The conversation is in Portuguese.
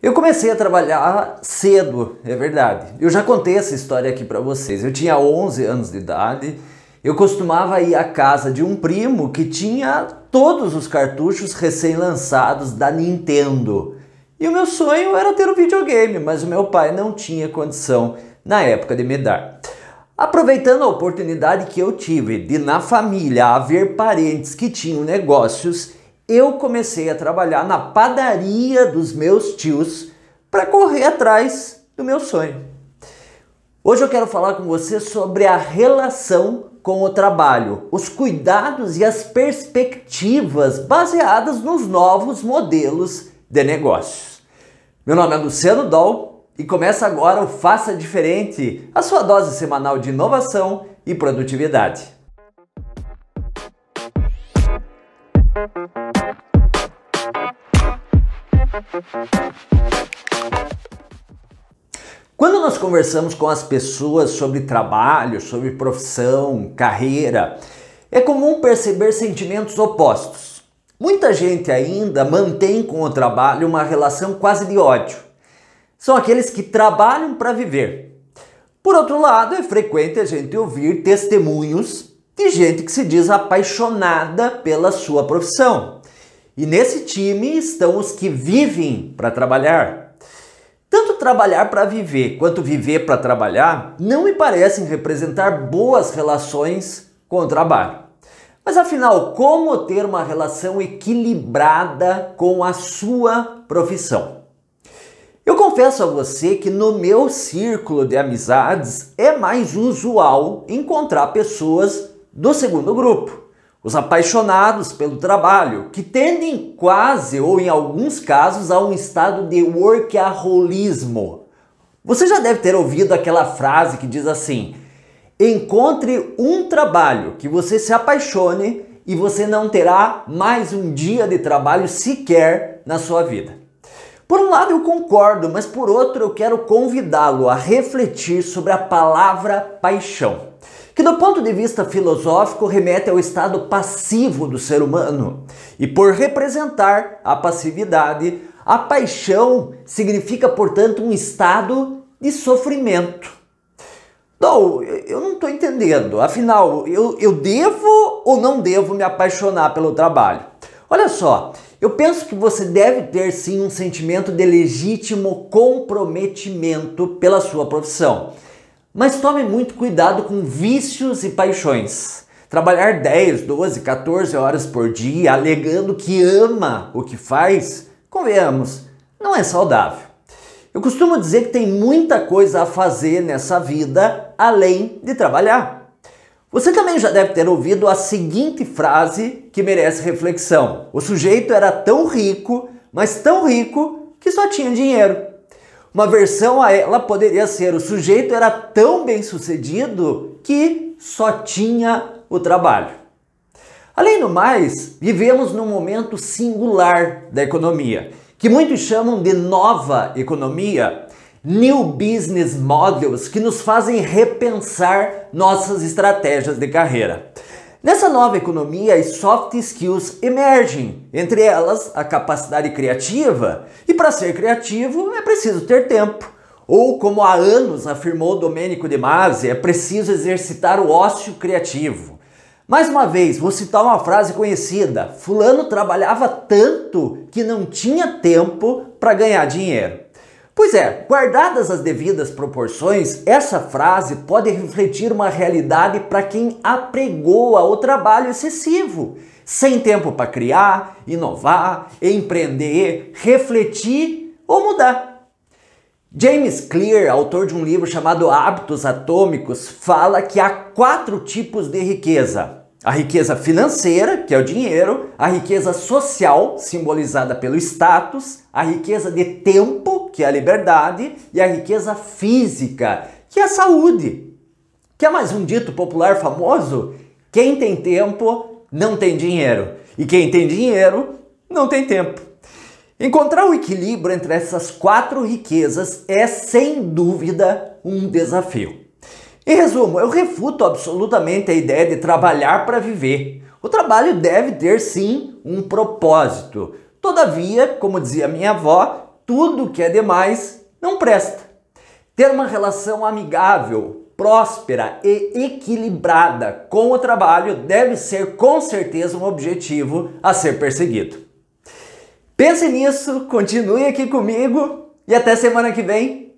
Eu comecei a trabalhar cedo, é verdade. Eu já contei essa história aqui para vocês. Eu tinha 11 anos de idade. Eu costumava ir à casa de um primo que tinha todos os cartuchos recém-lançados da Nintendo. E o meu sonho era ter um videogame, mas o meu pai não tinha condição na época de me dar. Aproveitando a oportunidade que eu tive de na família haver parentes que tinham negócios, eu comecei a trabalhar na padaria dos meus tios para correr atrás do meu sonho. Hoje eu quero falar com você sobre a relação com o trabalho, os cuidados e as perspectivas baseadas nos novos modelos de negócios. Meu nome é Luciano Dol e começa agora o Faça Diferente, a sua dose semanal de inovação e produtividade. Quando nós conversamos com as pessoas sobre trabalho, sobre profissão, carreira, é comum perceber sentimentos opostos. Muita gente ainda mantém com o trabalho uma relação quase de ódio. São aqueles que trabalham para viver. Por outro lado, é frequente a gente ouvir testemunhos de gente que se diz apaixonada pela sua profissão, e nesse time estão os que vivem para trabalhar. Tanto trabalhar para viver quanto viver para trabalhar não me parecem representar boas relações com o trabalho. Mas afinal, como ter uma relação equilibrada com a sua profissão? Eu confesso a você que no meu círculo de amizades é mais usual encontrar pessoas do segundo grupo. Os apaixonados pelo trabalho, que tendem quase ou em alguns casos a um estado de workaholismo. Você já deve ter ouvido aquela frase que diz assim: encontre um trabalho que você se apaixone e você não terá mais um dia de trabalho sequer na sua vida. Por um lado eu concordo, mas por outro eu quero convidá-lo a refletir sobre a palavra paixão que do ponto de vista filosófico remete ao estado passivo do ser humano. E por representar a passividade, a paixão significa, portanto, um estado de sofrimento. Não, eu não estou entendendo. Afinal, eu, eu devo ou não devo me apaixonar pelo trabalho? Olha só, eu penso que você deve ter sim um sentimento de legítimo comprometimento pela sua profissão. Mas tome muito cuidado com vícios e paixões. Trabalhar 10, 12, 14 horas por dia alegando que ama o que faz, convenhamos, não é saudável. Eu costumo dizer que tem muita coisa a fazer nessa vida além de trabalhar. Você também já deve ter ouvido a seguinte frase que merece reflexão: O sujeito era tão rico, mas tão rico que só tinha dinheiro. Uma versão a ela poderia ser: o sujeito era tão bem sucedido que só tinha o trabalho. Além do mais, vivemos num momento singular da economia, que muitos chamam de nova economia, new business models que nos fazem repensar nossas estratégias de carreira. Nessa nova economia, as soft skills emergem, entre elas a capacidade criativa. E para ser criativo é preciso ter tempo. Ou, como há anos afirmou Domênico De Masi, é preciso exercitar o ócio criativo. Mais uma vez, vou citar uma frase conhecida: Fulano trabalhava tanto que não tinha tempo para ganhar dinheiro. Pois é, guardadas as devidas proporções, essa frase pode refletir uma realidade para quem apregoa o trabalho excessivo, sem tempo para criar, inovar, empreender, refletir ou mudar. James Clear, autor de um livro chamado Hábitos Atômicos, fala que há quatro tipos de riqueza: a riqueza financeira, que é o dinheiro, a riqueza social, simbolizada pelo status, a riqueza de tempo, que é a liberdade, e a riqueza física, que é a saúde. Que é mais um dito popular famoso: quem tem tempo não tem dinheiro, e quem tem dinheiro não tem tempo. Encontrar o equilíbrio entre essas quatro riquezas é, sem dúvida, um desafio. Em resumo, eu refuto absolutamente a ideia de trabalhar para viver. O trabalho deve ter sim um propósito. Todavia, como dizia minha avó, tudo que é demais não presta. Ter uma relação amigável, próspera e equilibrada com o trabalho deve ser com certeza um objetivo a ser perseguido. Pense nisso, continue aqui comigo e até semana que vem.